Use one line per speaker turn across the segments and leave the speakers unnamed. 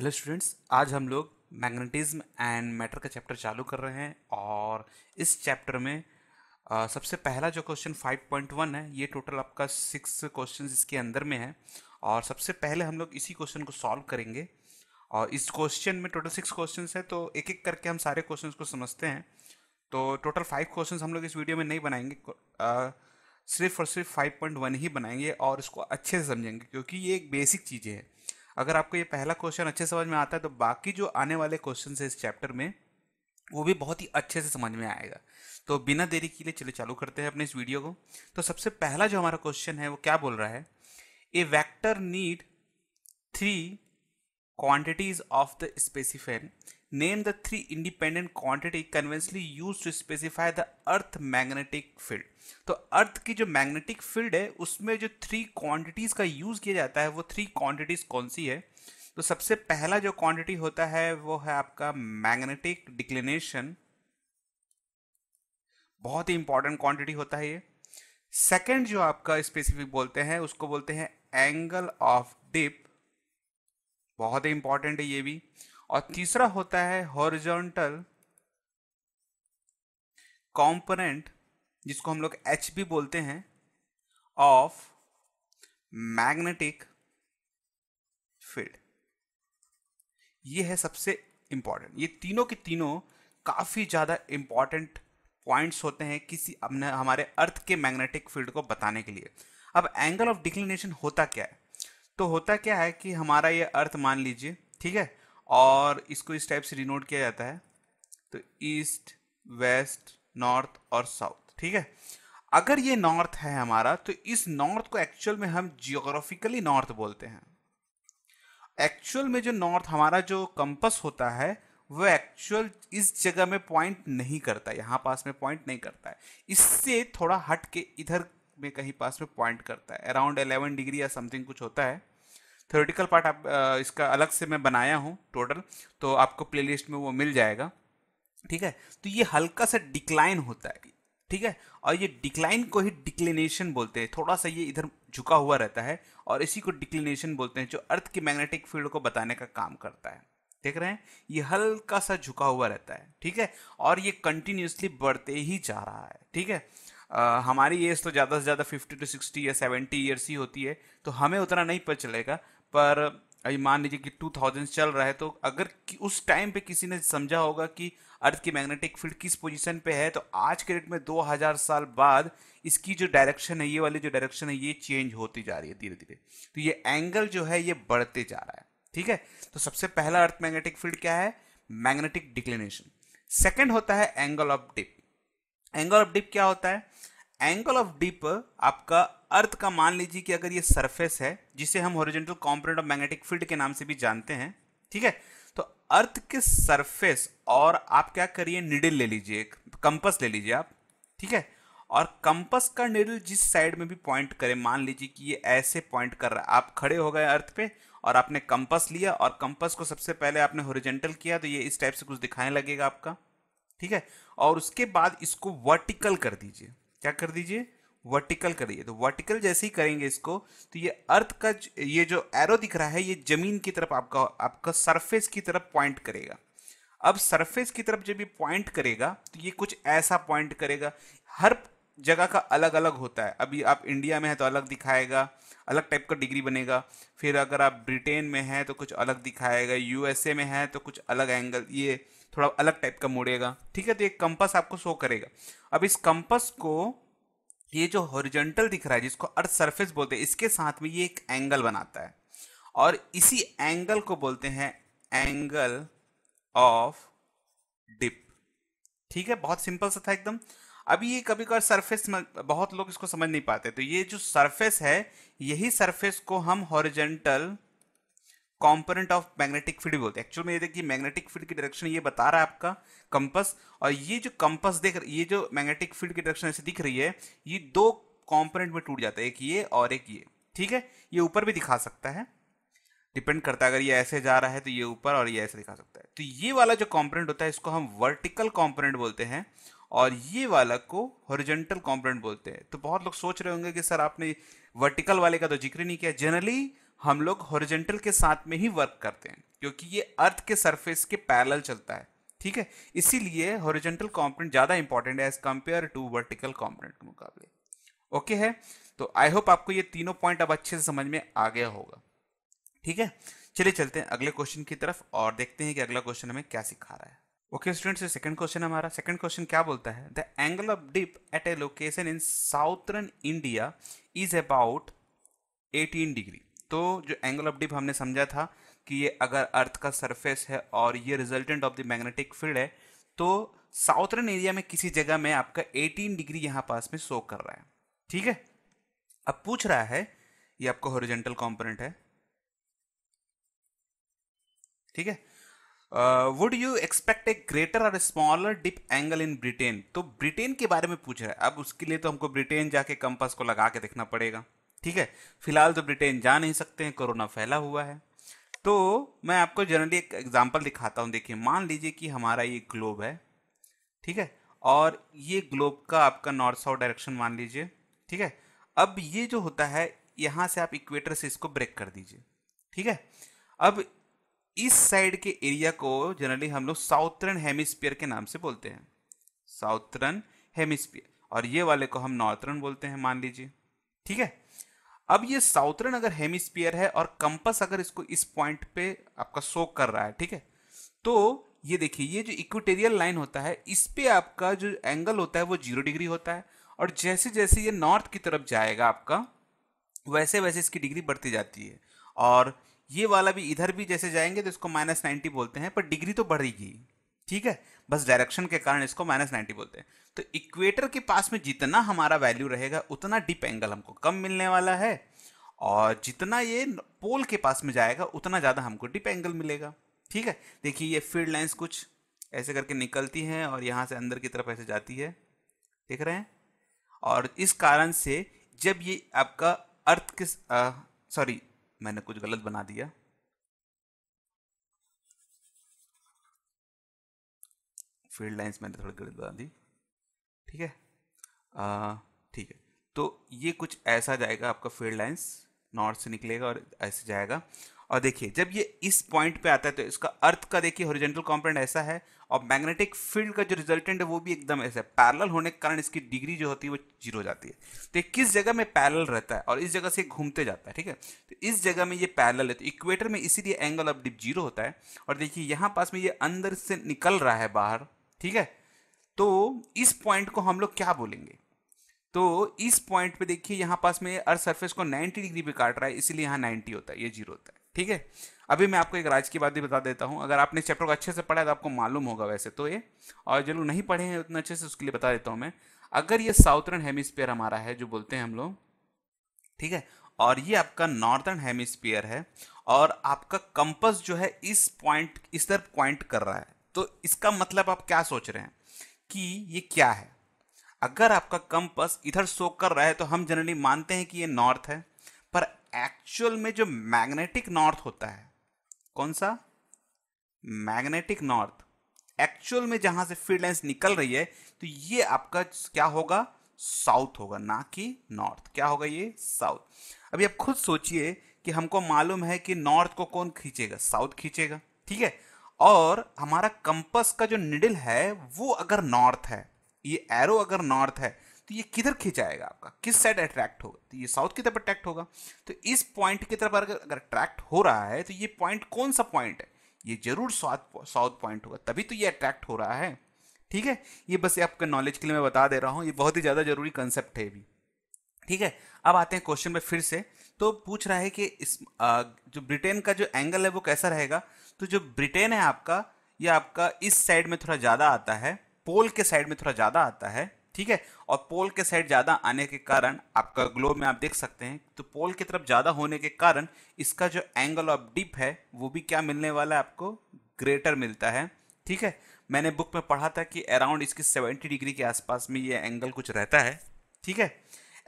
hello students आज हम लोग मैग्नेटिज्म एंड मैटर का चैप्टर चालू कर रहे हैं और इस चैप्टर में आ, सबसे पहला जो क्वेश्चन 5.1 है ये टोटल आपका सिक्स क्वेश्चन इसके अंदर में है और सबसे पहले हम लोग इसी क्वेश्चन को सॉल्व करेंगे और इस क्वेश्चन में टोटल सिक्स क्वेश्चन है तो एक एक करके हम सारे क्वेश्चन को समझते हैं तो टोटल फाइव क्वेश्चन हम लोग इस वीडियो में नहीं बनाएंगे आ, सिर्फ और सिर्फ फाइव ही बनाएंगे और इसको अच्छे से समझेंगे क्योंकि ये एक बेसिक चीज़ें हैं अगर आपको ये पहला क्वेश्चन अच्छे समझ में आता है तो बाकी जो आने वाले क्वेश्चन है इस चैप्टर में वो भी बहुत ही अच्छे से समझ में आएगा तो बिना देरी के लिए चले चालू करते हैं अपने इस वीडियो को तो सबसे पहला जो हमारा क्वेश्चन है वो क्या बोल रहा है a vector need three quantities of the specification Name the three independent quantity conventionally used to specify the earth magnetic field तो अर्थ की जो मैग्नेटिक फील्ड है उसमें जो थ्री क्वांटिटीज का यूज किया जाता है वो थ्री क्वांटिटीज कौन सी है तो सबसे पहला जो क्वांटिटी होता है वो है आपका मैग्नेटिक डिक्लिनेशन बहुत ही इंपॉर्टेंट क्वांटिटी होता है ये सेकंड जो आपका स्पेसिफिक बोलते हैं उसको बोलते हैं एंगल ऑफ डिप बहुत ही इंपॉर्टेंट है ये भी और तीसरा होता है हॉरिजॉन्टल कंपोनेंट जिसको हम लोग एच भी बोलते हैं ऑफ मैग्नेटिक फील्ड ये है सबसे इंपॉर्टेंट ये तीनों के तीनों काफ़ी ज़्यादा इंपॉर्टेंट पॉइंट्स होते हैं किसी अपने हमारे अर्थ के मैग्नेटिक फील्ड को बताने के लिए अब एंगल ऑफ डिक्लिनेशन होता क्या है तो होता क्या है कि हमारा ये अर्थ मान लीजिए ठीक है और इसको इस टाइप से डिनोट किया जाता है तो ईस्ट वेस्ट नॉर्थ और साउथ ठीक है अगर ये नॉर्थ है हमारा तो इस नॉर्थ को एक्चुअल में हम जियोग्राफिकली नॉर्थ बोलते हैं एक्चुअल में जो नॉर्थ हमारा जो कंपस होता है वो एक्चुअल इस जगह में पॉइंट नहीं करता यहाँ पास में पॉइंट नहीं करता है इससे थोड़ा हट के इधर में कहीं पास में पॉइंट करता है अराउंड 11 डिग्री या समथिंग कुछ होता है थ्योरेटिकल पार्ट आप इसका अलग से मैं बनाया हूँ टोटल तो आपको प्लेलिस्ट में वो मिल जाएगा ठीक है तो ये हल्का सा डिक्लाइन होता है ठीक है और ये डिक्लाइन को ही डिक्लिनेशन बोलते हैं थोड़ा सा ये इधर झुका हुआ रहता है और इसी को डिक्लिनेशन बोलते हैं जो अर्थ के मैग्नेटिक फील्ड को बताने का काम करता है देख रहे हैं ये हल्का सा झुका हुआ रहता है ठीक है और ये कंटिन्यूसली बढ़ते ही जा रहा है ठीक है आ, हमारी एज तो ज़्यादा से ज़्यादा फिफ्टी टू सिक्सटी या सेवेंटी ईयर्स ही होती है तो हमें उतना नहीं पता चलेगा पर अभी मान लीजिए कि टू थाउजेंड चल रहा है तो अगर उस टाइम पे किसी ने समझा होगा कि अर्थ की मैग्नेटिक फील्ड किस पोजीशन पे है तो आज के डेट में 2000 साल बाद इसकी जो डायरेक्शन है ये वाली जो डायरेक्शन है ये चेंज होती जा रही है धीरे धीरे तो ये एंगल जो है ये बढ़ते जा रहा है ठीक है तो सबसे पहला अर्थ मैग्नेटिक फील्ड क्या है मैग्नेटिक डिक्लिनेशन सेकेंड होता है angle of dip angle of dip क्या होता है एंगल ऑफ डिप आपका अर्थ का मान लीजिए कि अगर ये सरफेस है जिसे हम horizontal component of magnetic field के नाम से भी जानते हैं ठीक है तो अर्थ के सरफेस और आप क्या करिए निडिल ले लीजिए कंपस ले लीजिए आप ठीक है और कंपस का निडिल जिस साइड में भी पॉइंट करे मान लीजिए कि ये ऐसे पॉइंट कर रहा है आप खड़े हो गए अर्थ पे और आपने कंपस लिया और कंपस को सबसे पहले आपने होरिजेंटल किया तो ये इस टाइप से कुछ दिखाने लगेगा आपका ठीक है और उसके बाद इसको वर्टिकल कर दीजिए क्या कर दीजिए वर्टिकल करिए तो वर्टिकल जैसे ही करेंगे इसको तो ये अर्थ का ये जो एरो दिख रहा है ये जमीन की तरफ आपका आपका सरफेस की तरफ पॉइंट करेगा अब सरफेस की तरफ जब ये पॉइंट करेगा तो ये कुछ ऐसा पॉइंट करेगा हर जगह का अलग अलग होता है अभी आप इंडिया में है तो अलग दिखाएगा अलग टाइप का डिग्री बनेगा फिर अगर आप ब्रिटेन में है तो कुछ अलग दिखाएगा यूएसए में है तो कुछ अलग एंगल ये थोड़ा अलग टाइप का मुड़ेगा ठीक है तो ये कंपस आपको शो करेगा अब इस कंपस को ये जो हॉरिजेंटल दिख रहा है जिसको अर्थ सरफेस बोलते हैं इसके साथ में ये एक एंगल बनाता है और इसी एंगल को बोलते हैं एंगल ऑफ डिप ठीक है बहुत सिंपल सा था एकदम अभी ये कभी कभार सरफेस बहुत लोग इसको समझ नहीं पाते तो ये जो सरफेस है यही सरफेस को हम horizontal component of magnetic field भी होते हैं एक्चुअल में ये देखिए मैग्नेटिक फील्ड की डायरेक्शन ये बता रहा है आपका कंपस और ये जो कंपस देख ये जो मैग्नेटिक फील्ड की डायरेक्शन ऐसे दिख रही है ये दो कॉम्पोनेंट में टूट जाता है एक ये और एक ये ठीक है ये ऊपर भी दिखा सकता है डिपेंड करता है अगर ये ऐसे जा रहा है तो ये ऊपर और ये ऐसे दिखा सकता है तो ये वाला जो कॉम्पोनेंट होता है इसको हम वर्टिकल कॉम्पोनेंट बोलते हैं और ये वाला को हॉरिजेंटल कॉम्पोनेंट बोलते हैं तो बहुत लोग सोच रहे होंगे कि सर आपने वर्टिकल वाले का तो जिक्र नहीं किया जनरली हम लोग हॉरिजेंटल के साथ में ही वर्क करते हैं क्योंकि ये अर्थ के सरफेस के पैरल चलता है ठीक है इसीलिए हॉरिजेंटल कॉम्पोनेंट ज़्यादा इंपॉर्टेंट है as compare to vertical component के मुकाबले ओके है तो आई होप आपको ये तीनों पॉइंट अब अच्छे से समझ में आ गया होगा ठीक है चलिए चलते हैं अगले क्वेश्चन की तरफ और देखते हैं कि अगला क्वेश्चन हमें क्या सिखा रहा है ओके स्टूडेंट्स सेकंड क्वेश्चन हमारा सेकंड क्वेश्चन क्या बोलता है the angle of dip at a location in southern India is about 18 degree तो जो एंगल ऑफ डिप हमने समझा था कि ये अगर अर्थ का सरफेस है और ये resultant of the magnetic field है तो साउथर्न एरिया में किसी जगह में आपका 18 डिग्री यहाँ पास में शो कर रहा है ठीक है अब पूछ रहा है ये आपका हॉरिजेंटल कॉम्पोनेंट है ठीक है would you expect a greater or smaller dip angle in Britain तो ब्रिटेन के बारे में पूछ रहा है अब उसके लिए तो हमको ब्रिटेन जाके कंपास को लगा के देखना पड़ेगा ठीक है फिलहाल तो ब्रिटेन जा नहीं सकते हैं कोरोना फैला हुआ है तो मैं आपको जनरली एक एग्जाम्पल दिखाता हूं देखिए मान लीजिए कि हमारा ये ग्लोब है ठीक है और ये ग्लोब का आपका नॉर्थ साउथ डायरेक्शन मान लीजिए ठीक है अब ये जो होता है यहाँ से आप इक्वेटर से इसको ब्रेक कर दीजिए ठीक है अब इस साइड के एरिया को जनरली हम लोग साउथर्न हेमिस्फीयर के नाम से बोलते हैं साउथर्न हेमिस्फीयर और ये वाले को हम नॉर्थर्न बोलते हैं मान लीजिए ठीक है अब ये साउथर्न अगर हेमिस्फीयर है और कंपस अगर इसको इस पॉइंट पे आपका शो कर रहा है ठीक है तो ये देखिए ये जो इक्वेटेरियल लाइन होता है इस पे आपका जो एंगल होता है वो जीरो डिग्री होता है और जैसे जैसे ये नॉर्थ की तरफ जाएगा आपका वैसे वैसे इसकी डिग्री बढ़ती जाती है और ये वाला भी इधर भी जैसे जाएंगे तो इसको माइनस नाइन्टी बोलते हैं पर डिग्री तो बढ़ेगी ठीक है बस डायरेक्शन के कारण इसको माइनस नाइनटी बोलते हैं तो इक्वेटर के पास में जितना हमारा वैल्यू रहेगा उतना डीप एंगल हमको कम मिलने वाला है और जितना ये पोल के पास में जाएगा उतना ज़्यादा हमको डीप एंगल मिलेगा ठीक है देखिए ये फील्ड लाइन्स कुछ ऐसे करके निकलती हैं और यहाँ से अंदर की तरफ ऐसे जाती है देख रहे हैं और इस कारण से जब ये आपका अर्थ के सॉरी मैंने कुछ गलत बना दिया फील्ड लाइन्स मैंने थोड़ी गलत बता दी ठीक है ठीक है तो ये कुछ ऐसा जाएगा आपका फील्ड लाइन्स नॉर्थ से निकलेगा और ऐसे जाएगा और देखिए जब ये इस पॉइंट पे आता है तो इसका अर्थ का देखिए हॉरिजेंटल कॉम्पोनेंट ऐसा है और मैग्नेटिक फील्ड का जो रिजल्टेंट है वो भी एकदम ऐसा है पैरल होने के कारण इसकी डिग्री जो होती है वो जीरो हो जाती है तो ये किस जगह में पैरल रहता है और इस जगह से घूमते जाता है ठीक है तो इस जगह में ये पैरल है तो इक्वेटर में इसीलिए एंगल ऑफ डिप जीरो होता है और देखिए यहाँ पास में ये अंदर से निकल रहा है बाहर ठीक है तो इस पॉइंट को हम लोग क्या बोलेंगे तो इस पॉइंट पे देखिए यहाँ पास में अर्थ सरफेस को 90 डिग्री पे काट रहा है इसीलिए यहां 90 होता है ये जीरो होता है ठीक है अभी मैं आपको एक राज की बात भी बता देता हूं अगर आपने चैप्टर को अच्छे से पढ़ा है तो आपको मालूम होगा वैसे तो ये और जो लोग नहीं पढ़े हैं उतना अच्छे से उसके लिए बता देता हूँ मैं अगर ये साउथर्न हेमिस्फीयर हमारा है जो बोलते हैं हम लोग ठीक है और ये आपका नॉर्थर्न हेमिस्फीयर है और आपका कंपस जो है इस पॉइंट इस तरफ पॉइंट कर रहा है तो इसका मतलब आप क्या सोच रहे हैं कि ये क्या है अगर आपका कंपस इधर शो कर रहा है तो हम जनरली मानते हैं कि ये नॉर्थ है पर एक्चुअल में जो मैग्नेटिक नॉर्थ होता है कौन सा मैग्नेटिक नॉर्थ एक्चुअल में जहां से फील्ड लाइंस निकल रही है तो ये आपका क्या होगा साउथ होगा ना कि नॉर्थ क्या होगा ये साउथ अभी आप खुद सोचिए कि हमको मालूम है कि नॉर्थ को कौन खींचेगा साउथ खींचेगा ठीक है और हमारा कंपस का जो निडल है वो अगर नॉर्थ है ये एरो अगर नॉर्थ है तो ये किधर खिंचाएगा आपका किस साइड अट्रैक्ट होगा तो ये साउथ की तरफ अट्रैक्ट होगा तो इस पॉइंट की तरफ अगर अगर अट्रैक्ट हो रहा है तो ये पॉइंट कौन सा पॉइंट है ये जरूर साउथ साउथ पॉइंट होगा तभी तो ये अट्रैक्ट हो रहा है ठीक है ये बस ये आपके नॉलेज के लिए मैं बता दे रहा हूँ ये बहुत ही ज़्यादा जरूरी कंसेप्ट है भी ठीक है अब आते हैं क्वेश्चन में फिर से तो पूछ रहा है कि इस आ, जो ब्रिटेन का जो एंगल है वो कैसा रहेगा तो जो ब्रिटेन है आपका ये आपका इस साइड में थोड़ा ज़्यादा आता है पोल के साइड में थोड़ा ज़्यादा आता है ठीक है और पोल के साइड ज़्यादा आने के कारण आपका ग्लोब में आप देख सकते हैं तो पोल की तरफ ज़्यादा होने के कारण इसका जो एंगल ऑफ डिप है वो भी क्या मिलने वाला है आपको ग्रेटर मिलता है ठीक है मैंने बुक में पढ़ा था कि अराउंड इसकी सेवेंटी डिग्री के आसपास में ये एंगल कुछ रहता है ठीक है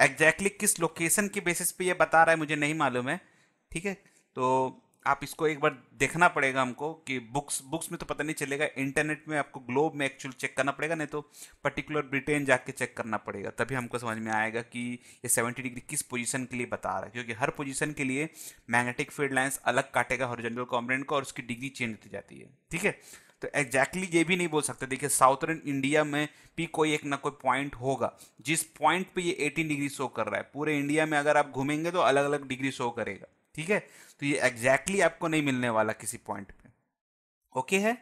एग्जैक्टली exactly किस लोकेशन के बेसिस पे ये बता रहा है मुझे नहीं मालूम है ठीक है तो आप इसको एक बार देखना पड़ेगा हमको कि बुक्स बुक्स में तो पता नहीं चलेगा इंटरनेट में आपको ग्लोब में एक्चुअल चेक करना पड़ेगा नहीं तो पर्टिकुलर ब्रिटेन जाके चेक करना पड़ेगा तभी हमको समझ में आएगा कि ये सेवेंटी डिग्री किस पोजीशन के लिए बता रहा है क्योंकि हर पोजीशन के लिए मैग्नेटिक फील्ड लाइंस अलग काटेगा हॉरिजेंटल कॉम्पोनेंट को और उसकी डिग्री चेंज होती जाती है ठीक है तो एग्जैक्टली exactly ये भी नहीं बोल सकते देखिए साउथर्न इंडिया में भी कोई एक ना कोई पॉइंट होगा जिस पॉइंट पे ये 18 डिग्री शो कर रहा है पूरे इंडिया में अगर आप घूमेंगे तो अलग अलग डिग्री शो करेगा ठीक है तो ये एग्जैक्टली exactly आपको नहीं मिलने वाला किसी पॉइंट पे ओके है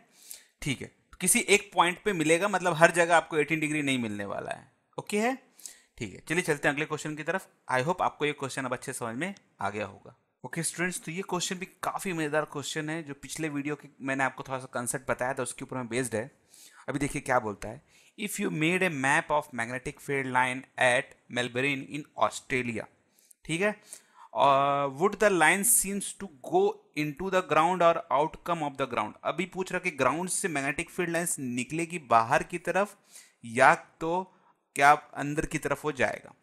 ठीक है तो किसी एक पॉइंट पे मिलेगा मतलब हर जगह आपको एटीन डिग्री नहीं मिलने वाला है ओके है ठीक है चलिए चलते हैं अगले क्वेश्चन की तरफ आई होप आपको ये क्वेश्चन अब अच्छे समझ में आ गया होगा ओके स्टूडेंट्स तो ये क्वेश्चन भी काफ़ी मज़ेदार क्वेश्चन है जो पिछले वीडियो के मैंने आपको थोड़ा सा कंसेप्ट बताया था उसके ऊपर में बेस्ड है अभी देखिए क्या बोलता है if you made a map of magnetic field line at Melbourne in Australia ठीक है would the line seems to go into the ground or outcome of the ground अभी पूछ रहा कि ग्राउंड से मैग्नेटिक फील्ड लाइन्स निकलेगी बाहर की तरफ या तो क्या अंदर की तरफ हो जाएगा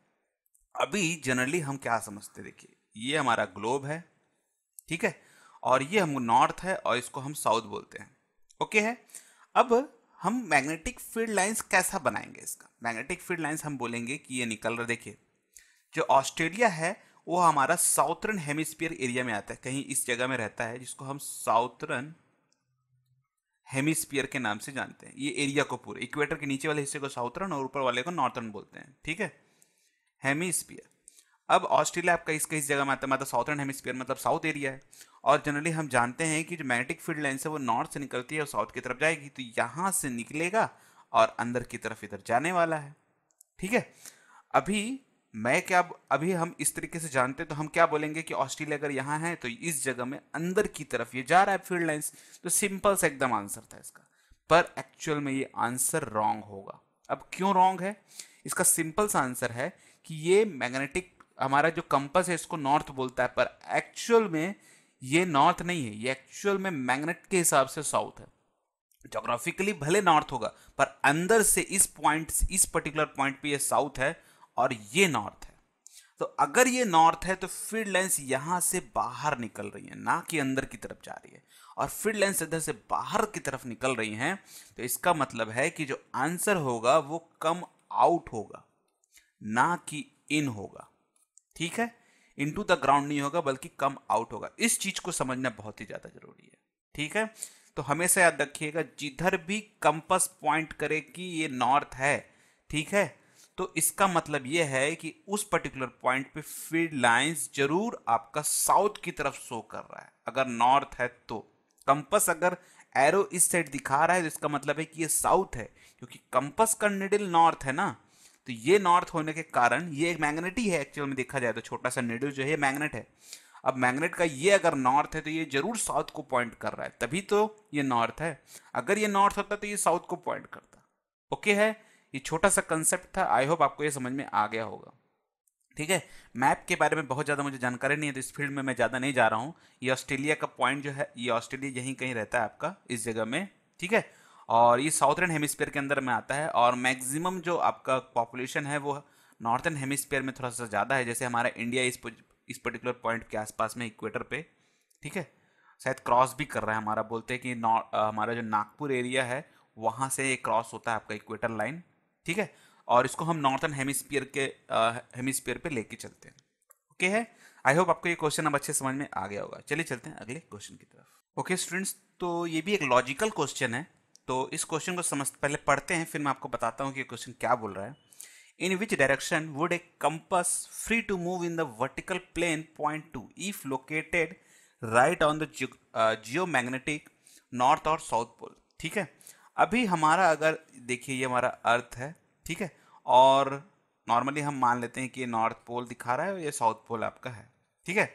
अभी जनरली हम क्या समझते देखिए ये हमारा ग्लोब है ठीक है और ये हम नॉर्थ है और इसको हम साउथ बोलते हैं ओके है अब हम मैग्नेटिक फील्ड लाइंस कैसा बनाएंगे इसका मैग्नेटिक फील्ड लाइंस हम बोलेंगे कि ये निकल रहा देखिए जो ऑस्ट्रेलिया है वो हमारा साउथर्न हेमिस्फीयर एरिया में आता है कहीं इस जगह में रहता है जिसको हम साउथर्न हेमिस्फीयर के नाम से जानते हैं ये एरिया को पूरे इक्वेटर के नीचे वाले हिस्से को साउथर्न और ऊपर वाले को नॉर्थर्न बोलते हैं ठीक है हेमिस्फीयर अब ऑस्ट्रेलिया आपका इस जगह में आता है मतलब साउथर्न हेमिस्फीयर मतलब साउथ एरिया है और जनरली हम जानते हैं कि जो मैग्नेटिक फील्ड लाइन है वो नॉर्थ से निकलती है और साउथ की तरफ जाएगी तो यहाँ से निकलेगा और अंदर की तरफ इधर जाने वाला है ठीक है अभी मैं क्या अभी हम इस तरीके से जानते हैं तो हम क्या बोलेंगे कि ऑस्ट्रेलिया अगर यहाँ है तो इस जगह में अंदर की तरफ ये जा रहा है फील्ड लाइन्स तो सिंपल सा एकदम आंसर था इसका पर एक्चुअल में ये आंसर रॉन्ग होगा अब क्यों रॉन्ग है इसका सिंपल सा आंसर है कि ये मैग्नेटिक हमारा जो कंपस है इसको नॉर्थ बोलता है पर एक्चुअल में ये नॉर्थ नहीं है ये एक्चुअल में मैग्नेट के हिसाब से साउथ है जोग्राफिकली भले नॉर्थ होगा पर अंदर से इस पॉइंट इस पर्टिकुलर पॉइंट पे ये साउथ है और ये नॉर्थ है तो अगर ये नॉर्थ है तो फील्ड लेंस यहां से बाहर निकल रही है ना कि अंदर की तरफ जा रही है और फील्ड लेंस इधर से बाहर की तरफ निकल रही हैं तो इसका मतलब है कि जो आंसर होगा वो कम आउट होगा ना कि इन होगा ठीक है इनटू द ग्राउंड नहीं होगा बल्कि कम आउट होगा इस चीज को समझना बहुत ही ज्यादा जरूरी है ठीक है तो हमेशा याद रखिएगा जिधर भी कंपस पॉइंट करे कि ये नॉर्थ है ठीक है तो इसका मतलब ये है कि उस पर्टिकुलर पॉइंट पे फील्ड लाइंस जरूर आपका साउथ की तरफ शो कर रहा है अगर नॉर्थ है तो कंपस अगर एरो इस साइड दिखा रहा है तो इसका मतलब है कि ये साउथ है क्योंकि कंपस का निडिल नॉर्थ है ना तो ये नॉर्थ होने के कारण ये एक मैग्नेट ही है एक्चुअल में देखा जाए तो छोटा सा नेडल जो है मैग्नेट है अब मैग्नेट का ये अगर नॉर्थ है तो ये जरूर साउथ को पॉइंट कर रहा है तभी तो ये नॉर्थ है अगर ये नॉर्थ होता तो ये साउथ को पॉइंट करता ओके है ये छोटा सा कंसेप्ट था आई होप आपको ये समझ में आ गया होगा ठीक है मैप के बारे में बहुत ज़्यादा मुझे जानकारी नहीं है तो इस फील्ड में मैं ज़्यादा नहीं जा रहा हूँ ये ऑस्ट्रेलिया का पॉइंट जो है ये ऑस्ट्रेलिया यहीं कहीं रहता है आपका इस जगह में ठीक है और ये साउथर्न हेमिस्फीयर के अंदर में आता है और मैक्सिमम जो आपका पॉपुलेशन है वो नॉर्थन हेमिस्फीयर में थोड़ा सा ज़्यादा है जैसे हमारा इंडिया इस इस पर्टिकुलर पॉइंट के आसपास में इक्वेटर पे ठीक है शायद क्रॉस भी कर रहा है हमारा बोलते हैं कि हमारा जो नागपुर एरिया है वहाँ से क्रॉस होता है आपका इक्वेटर लाइन ठीक है और इसको हम नॉर्थन हेमिस्फीयर के हेमिस्फीयर पे लेके चलते हैं ओके है आई होप आपको ये क्वेश्चन अब अच्छे समझ में आ गया होगा चलिए चलते हैं अगले क्वेश्चन की तरफ ओके okay, स्टूडेंट्स तो ये भी एक लॉजिकल क्वेश्चन है तो इस क्वेश्चन को समझ पहले पढ़ते हैं फिर मैं आपको बताता हूँ कि क्वेश्चन क्या बोल रहा है in which direction would a compass free to move in the vertical plane point to if located right on the geomagnetic north और साउथ पोल ठीक है अभी हमारा अगर देखिए ये हमारा अर्थ है ठीक है और नॉर्मली हम मान लेते हैं कि ये नॉर्थ पोल दिखा रहा है और ये साउथ पोल आपका है ठीक है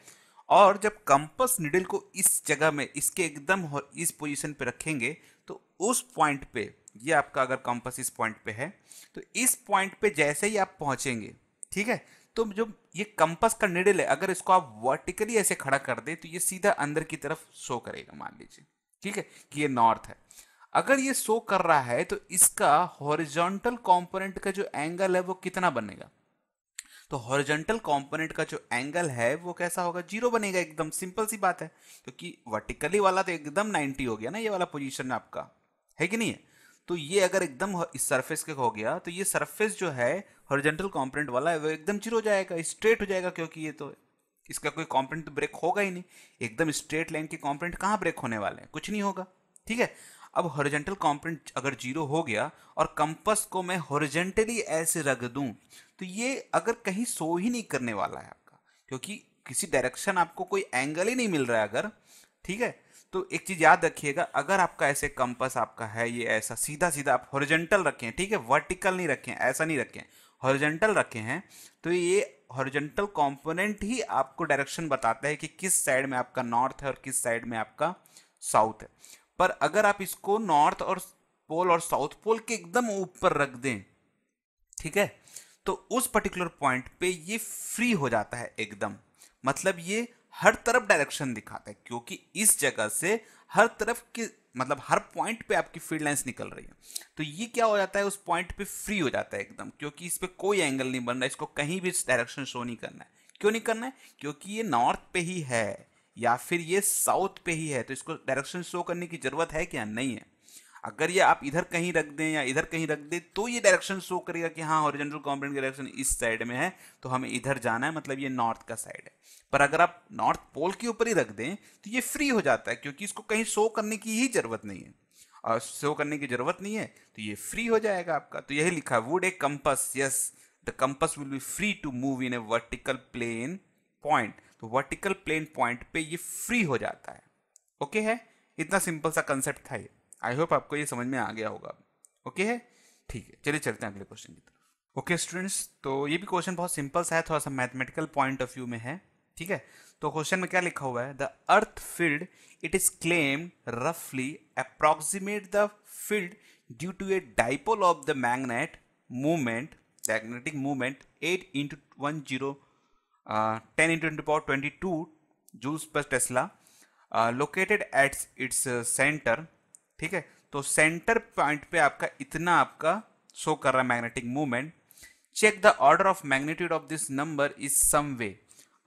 और जब कंपस निडल को इस जगह में इसके एकदम इस पोजीशन पर रखेंगे तो उस पॉइंट पे ये आपका अगर कंपस इस पॉइंट पे है तो इस पॉइंट पे जैसे ही आप पहुंचेंगे ठीक है तो जो ये कंपस का निडल है अगर इसको आप वर्टिकली ऐसे खड़ा कर दें तो ये सीधा अंदर की तरफ शो करेगा मान लीजिए ठीक है कि ये नॉर्थ है अगर ये शो कर रहा है तो इसका हॉरिजॉन्टल कंपोनेंट का जो एंगल है वो कितना बनेगा तो हॉरिजेंटल कंपोनेंट का जो एंगल है वो कैसा होगा जीरो बनेगा एकदम सिंपल सी बात है क्योंकि वर्टिकली वाला तो एकदम 90 हो गया ना ये वाला पोजीशन आपका है कि नहीं है तो ये अगर एकदम इस सरफेस के हो गया तो ये सरफेस जो है हॉरिजेंटल कॉम्पोनेंट वाला है वो एकदम जीरो हो जाएगा स्ट्रेट हो जाएगा क्योंकि ये तो इसका कोई कॉम्पोनेंट ब्रेक होगा ही नहीं एकदम स्ट्रेट लाइन के कॉम्पोनेंट कहाँ ब्रेक होने वाले हैं कुछ नहीं होगा ठीक है अब हॉरिजेंटल कॉम्पोनेंट अगर जीरो हो गया और कंपस को मैं हॉरिजेंटली ऐसे रख दूं तो ये अगर कहीं सो ही नहीं करने वाला है आपका क्योंकि किसी डायरेक्शन आपको कोई एंगल ही नहीं मिल रहा है अगर ठीक है तो एक चीज़ याद रखिएगा अगर आपका ऐसे कंपस आपका है ये ऐसा सीधा सीधा आप हॉरिजेंटल रखें ठीक है वर्टिकल नहीं रखें ऐसा नहीं रखें हॉरिजेंटल रखे हैं तो ये हॉरिजेंटल कंपोनेंट ही आपको डायरेक्शन बताता है कि किस साइड में आपका नॉर्थ है और किस साइड में आपका साउथ है पर अगर आप इसको नॉर्थ और पोल और साउथ पोल के एकदम ऊपर रख दें ठीक है तो उस पर्टिकुलर पॉइंट पे ये फ्री हो जाता है एकदम मतलब ये हर तरफ डायरेक्शन दिखाता है क्योंकि इस जगह से हर तरफ के मतलब हर पॉइंट पे आपकी फील्ड लाइंस निकल रही है तो ये क्या हो जाता है उस पॉइंट पे फ्री हो जाता है एकदम क्योंकि इस पर कोई एंगल नहीं बन रहा इसको कहीं भी डायरेक्शन शो नहीं करना है क्यों नहीं करना है क्योंकि ये नॉर्थ पे ही है या फिर ये साउथ पे ही है तो इसको डायरेक्शन शो करने की ज़रूरत है क्या नहीं है अगर ये आप इधर कहीं रख दें या इधर कहीं रख दें तो ये डायरेक्शन शो करेगा कि हाँ ओरिजेंटल कॉम्पोनेंट का डायरेक्शन इस साइड में है तो हमें इधर जाना है मतलब ये नॉर्थ का साइड है पर अगर आप नॉर्थ पोल के ऊपर ही रख दें तो ये फ्री हो जाता है क्योंकि इसको कहीं शो करने की ही ज़रूरत नहीं है और शो करने की ज़रूरत नहीं है तो ये फ्री हो जाएगा आपका तो यही लिखा would a compass yes the compass will be free to move in a vertical plane point तो वर्टिकल प्लेन पॉइंट पे ये फ्री हो जाता है ओके है इतना सिंपल सा कंसेप्ट था ये आई होप आपको ये समझ में आ गया होगा ओके है ठीक है चलिए चलते हैं अगले क्वेश्चन की तरफ ओके स्टूडेंट्स तो ये भी क्वेश्चन बहुत सिंपल सा है थोड़ा सा मैथमेटिकल पॉइंट ऑफ व्यू में है ठीक है तो क्वेश्चन में क्या लिखा हुआ है the earth field it is claim रफली approximate the field due to a dipole of the magnet movement magnetic movement at into one zero ten uh, 10 into 10 to power 22 per tesla located at its centre ठीक है तो centre point पे आपका इतना आपका show कर रहा है magnetic movement check the order of magnitude of this number is some way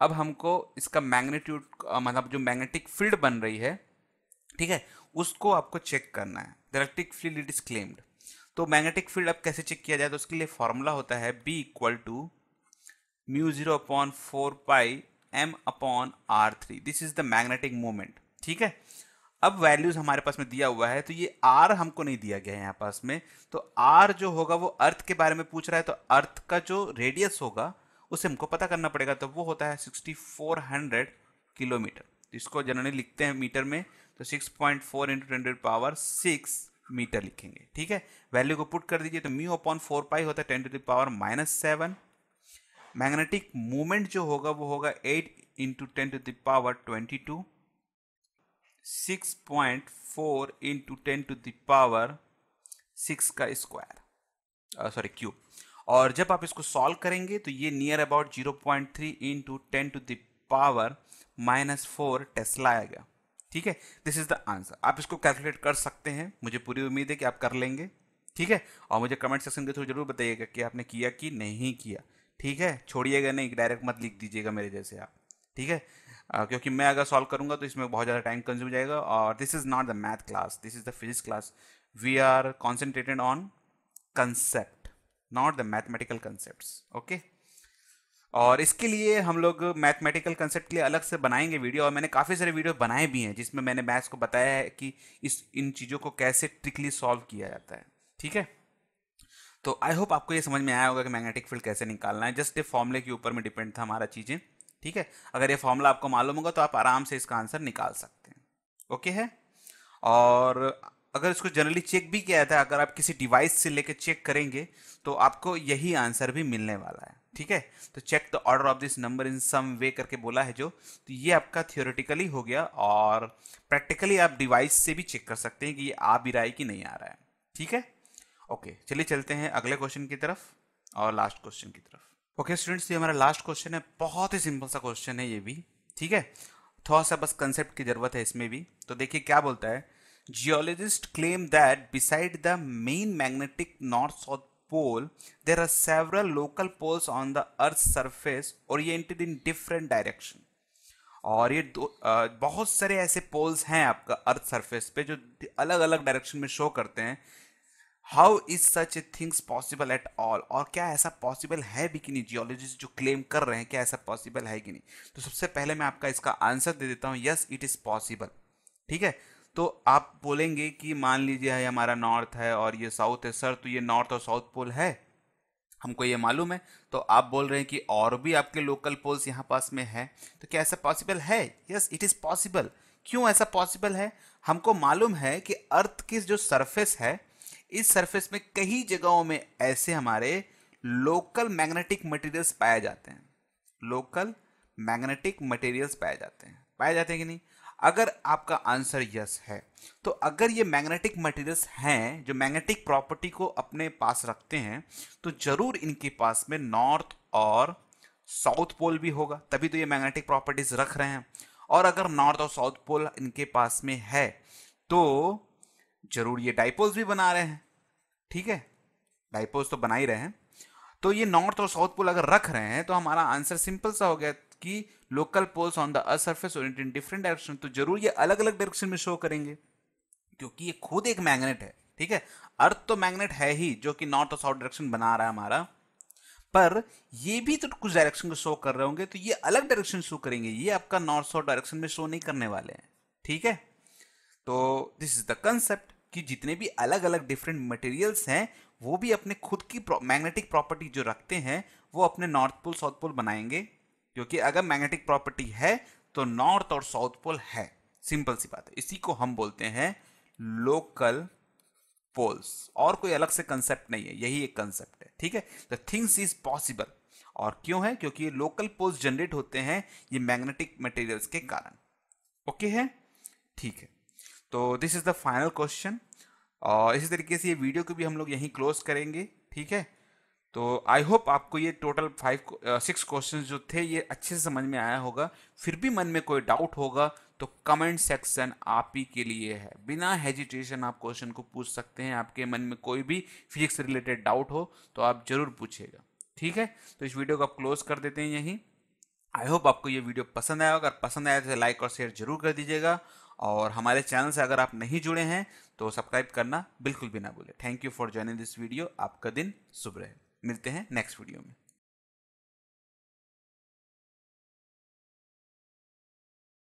अब हमको इसका मैग्नीट्यूड uh, मतलब जो मैग्नेटिक फील्ड बन रही है ठीक है उसको आपको चेक करना है the electric field it is claimed तो मैग्नेटिक फील्ड अब कैसे चेक किया जाए तो उसके लिए फॉर्मूला होता है B equal to mu zero upon four pi M upon R three this is the magnetic moment ठीक है अब वैल्यूज हमारे पास में दिया हुआ है तो ये आर हमको नहीं दिया गया है यहाँ पास में तो आर जो होगा वो अर्थ के बारे में पूछ रहा है तो अर्थ का जो रेडियस होगा उसे हमको पता करना पड़ेगा तो वो होता है सिक्सटी फोर हंड्रेड किलोमीटर तो इसको जनरली लिखते हैं मीटर में तो six point four into hundred power six metre लिखेंगे ठीक है वैल्यू को पुट कर दीजिए तो म्यू अपॉन फोर पाई होता है ten to the power minus seven magnetic moment जो होगा वो होगा eight into ten to the power twenty two six point four into ten to the power six का स्क्वायर सॉरी क्यूब और जब आप इसको सॉल्व करेंगे तो ये near about zero point three into ten to the power minus four tesla आएगा ठीक है दिस इज द आंसर आप इसको कैलकुलेट कर सकते हैं मुझे पूरी उम्मीद है कि आप कर लेंगे ठीक है और मुझे कमेंट सेक्शन के थ्रू जरूर बताइएगा कि आपने किया कि नहीं किया ठीक है छोड़िएगा नहीं डायरेक्ट मत लिख दीजिएगा मेरे जैसे आप ठीक है uh, क्योंकि मैं अगर सॉल्व करूंगा तो इसमें बहुत ज़्यादा टाइम कंज्यूम जाएगा और this is not the math class this is the physics class we are concentrated on concept not the mathematical concept okay और इसके लिए हम लोग मैथमेटिकल कंसेप्ट के लिए अलग से बनाएंगे वीडियो और मैंने काफ़ी सारे वीडियो बनाए भी हैं जिसमें मैंने मैथ्स को बताया है कि इस इन चीज़ों को कैसे ट्रिकली सॉल्व किया जाता है ठीक है तो आई होप आपको ये समझ में आया होगा कि मैग्नेटिक फील्ड कैसे निकालना है जस्ट ये फॉर्मूले के ऊपर में डिपेंड था हमारा चीज़ें ठीक है अगर ये फॉर्मूला आपको मालूम होगा तो आप आराम से इसका आंसर निकाल सकते हैं ओके है और अगर इसको जनरली चेक भी किया जाता है अगर आप किसी डिवाइस से लेकर चेक करेंगे तो आपको यही आंसर भी मिलने वाला है ठीक है तो check the order of this number in some way करके बोला है जो तो ये आपका थियोरेटिकली हो गया और प्रैक्टिकली आप डिवाइस से भी चेक कर सकते हैं कि ये आ भी रहा है कि नहीं आ रहा है ठीक है ओके चलिए चलते हैं अगले क्वेश्चन की तरफ और लास्ट क्वेश्चन की तरफ ओके स्टूडेंट्स ये हमारा लास्ट क्वेश्चन है बहुत ही सिंपल सा क्वेश्चन है ये भी ठीक है थोड़ा सा बस कंसेप्ट की ज़रूरत है इसमें भी तो देखिए क्या बोलता है geologist claim that beside the main magnetic north south pole there are several local poles on the earth surface oriented in different direction और ये दो आ, बहुत सारे ऐसे पोल्स हैं आपका अर्थ सरफेस पे जो अलग अलग डायरेक्शन में शो करते हैं how is such a things possible at all और क्या ऐसा पॉसिबल है भी कि नहीं जियोलॉजिस्ट जो क्लेम कर रहे हैं क्या ऐसा पॉसिबल है कि नहीं तो सबसे पहले मैं आपका इसका आंसर दे देता हूँ यस इट इज़ पॉसिबल ठीक है तो आप बोलेंगे कि मान लीजिए है हमारा नॉर्थ है और ये साउथ है सर तो ये नॉर्थ और साउथ पोल है हमको ये मालूम है तो आप बोल रहे हैं कि और भी आपके लोकल पोल्स यहाँ पास में है तो क्या ऐसा पॉसिबल है यस इट इज़ पॉसिबल क्यों ऐसा पॉसिबल है हमको मालूम है कि अर्थ की जो सरफेस है इस सरफेस में कई जगहों में ऐसे हमारे लोकल मैग्नेटिक मटेरियल्स पाए जाते हैं लोकल मैग्नेटिक मटेरियल्स पाए जाते हैं पाए जाते हैं कि नहीं अगर आपका आंसर यस है तो अगर ये मैग्नेटिक मटेरियल्स हैं जो मैग्नेटिक प्रॉपर्टी को अपने पास रखते हैं तो ज़रूर इनके पास में नॉर्थ और साउथ पोल भी होगा तभी तो ये मैग्नेटिक प्रॉपर्टीज रख रहे हैं और अगर नॉर्थ और साउथ पोल इनके पास में है तो जरूर ये डाइपोल्स भी बना रहे हैं ठीक है डाइपोल्स तो बना ही रहे हैं तो ये नॉर्थ और साउथ पोल अगर रख रहे हैं तो हमारा आंसर सिंपल सा हो गया कि local poles on the earth surface और इन डिफरेंट डायरेक्शन तो जरूर ये अलग अलग डायरेक्शन में शो करेंगे क्योंकि ये खुद एक मैग्नेट है ठीक है अर्थ तो मैग्नेट है ही जो कि नॉर्थ और साउथ डायरेक्शन बना रहा है हमारा पर ये भी तो कुछ डायरेक्शन को शो कर रहे होंगे तो ये अलग डायरेक्शन शो करेंगे ये आपका नॉर्थ साउथ डायरेक्शन में शो नहीं करने वाले हैं ठीक है तो दिस इज द कंसेप्ट कि जितने भी अलग अलग डिफरेंट मटेरियल्स हैं वो भी अपने खुद की मैग्नेटिक प्रॉपर्टी जो रखते हैं वो अपने नॉर्थ पोल साउथ पोल बनाएंगे क्योंकि अगर मैग्नेटिक प्रॉपर्टी है तो नॉर्थ और साउथ पोल है सिंपल सी बात है इसी को हम बोलते हैं लोकल पोल्स और कोई अलग से कंसेप्ट नहीं है यही एक कंसेप्ट है ठीक है द थिंग्स इज पॉसिबल और क्यों है क्योंकि ये लोकल पोल्स जनरेट होते हैं ये मैग्नेटिक मटेरियल्स के कारण ओके है ठीक है तो this is the final question और इसी तरीके से ये वीडियो को भी हम लोग यहीं क्लोज करेंगे ठीक है तो आई होप आपको ये टोटल फाइव सिक्स क्वेश्चन जो थे ये अच्छे से समझ में आया होगा फिर भी मन में कोई डाउट होगा तो कमेंट सेक्शन आप ही के लिए है बिना हेजिटेशन आप क्वेश्चन को पूछ सकते हैं आपके मन में कोई भी फिजिक्स रिलेटेड डाउट हो तो आप ज़रूर पूछेगा ठीक है तो इस वीडियो को आप क्लोज कर देते हैं यहीं आई होप आपको ये वीडियो पसंद आया होगा पसंद आया तो लाइक और शेयर जरूर कर दीजिएगा और हमारे चैनल से अगर आप नहीं जुड़े हैं तो सब्सक्राइब करना बिल्कुल भी ना भूलें thank you for joining this video आपका दिन शुभ रहे मिलते हैं नेक्स्ट वीडियो में